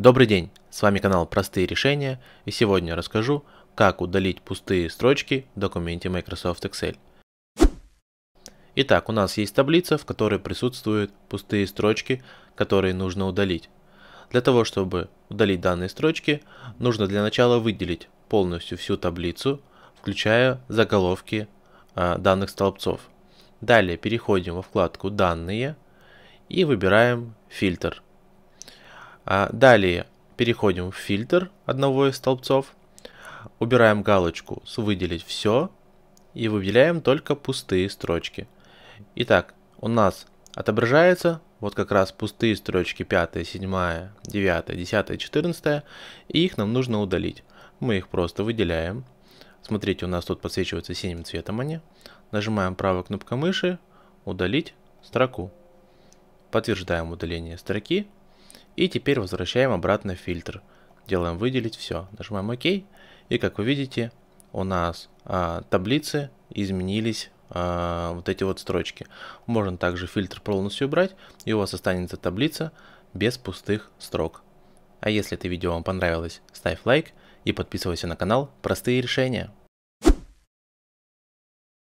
Добрый день, с вами канал Простые решения и сегодня расскажу, как удалить пустые строчки в документе Microsoft Excel. Итак, у нас есть таблица, в которой присутствуют пустые строчки, которые нужно удалить. Для того, чтобы удалить данные строчки, нужно для начала выделить полностью всю таблицу, включая заголовки э, данных столбцов. Далее переходим во вкладку «Данные» и выбираем «Фильтр». А далее переходим в фильтр одного из столбцов, убираем галочку с «Выделить все» и выделяем только пустые строчки. Итак, у нас отображается вот как раз пустые строчки 5, 7, 9, 10, 14, и их нам нужно удалить. Мы их просто выделяем. Смотрите, у нас тут подсвечиваются синим цветом они. Нажимаем правой кнопкой мыши «Удалить строку». Подтверждаем удаление строки – и теперь возвращаем обратно фильтр. Делаем выделить все. Нажимаем ОК. И как вы видите, у нас а, таблицы изменились а, вот эти вот строчки. Можно также фильтр полностью убрать, и у вас останется таблица без пустых строк. А если это видео вам понравилось, ставь лайк и подписывайся на канал «Простые решения».